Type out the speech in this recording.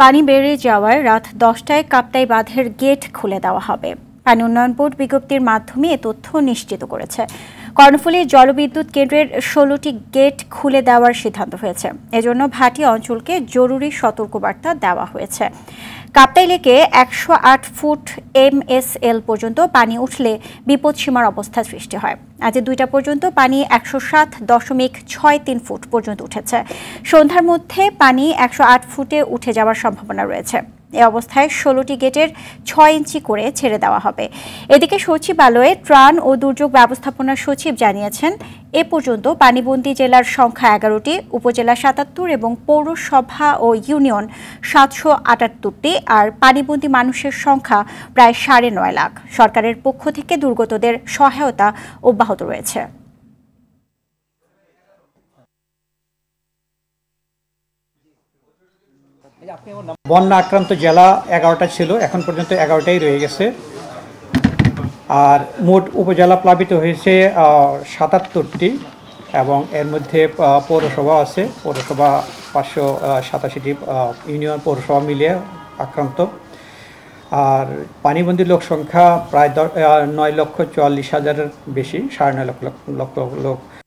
পানি বেড়ে যাওয়ায় রাত দশটায় কাপ্তাই বাঁধের গেট খুলে দেওয়া হবে পানি উন্নয়ন বোর্ড বিজ্ঞপ্তির মাধ্যমে এ তথ্য নিশ্চিত করেছে কর্ণফুলী জলবিদ্যুৎ কেন্দ্রের ষোলোটি গেট খুলে দেওয়ার সিদ্ধান্ত হয়েছে এজন্য ভাটি অঞ্চলকে জরুরি সতর্কবার্তা দেওয়া হয়েছে কাপ্তাই লেকে একশো আট ফুট এম এস এল পর্যন্ত পানি উঠলে বিপদসীমার অবস্থা সৃষ্টি হয় আজ দুইটা পর্যন্ত পানি একশো সাত দশমিক ছয় তিন ফুট পর্যন্ত উঠেছে সন্ধ্যার মধ্যে পানি একশো আট ফুটে উঠে যাওয়ার সম্ভাবনা রয়েছে এ অবস্থায় ষোলোটি গেটের ছয় ইঞ্চি করে ছেড়ে দেওয়া হবে এদিকে সচিবালয়ে ত্রাণ ও দুর্যোগ ব্যবস্থাপনা সচিব সচিব জানিয়েছেন এ পর্যন্ত পানিবন্দী জেলার সংখ্যা এগারোটি উপজেলা সাতাত্তর এবং পৌরসভা ও ইউনিয়ন সাতশো আটাত্তরটি আর পানিবন্দী মানুষের সংখ্যা প্রায় সাড়ে নয় লাখ সরকারের পক্ষ থেকে দুর্গতদের সহায়তা অব্যাহত রয়েছে বন্যা আক্রান্ত জেলা এগারোটা ছিল এখন পর্যন্ত এগারোটাই রয়ে গেছে আর মোট উপজেলা প্লাবিত হয়েছে সাতাত্তরটি এবং এর মধ্যে পৌরসভা আছে পৌরসভা পাঁচশো সাতাশিটি ইউনিয়ন পৌরসভা মিলিয়ে আক্রান্ত আর পানিবন্দী লোক সংখ্যা প্রায় নয় লক্ষ চুয়াল্লিশ হাজারের বেশি সাড়ে নয় লক্ষ লক্ষ লোক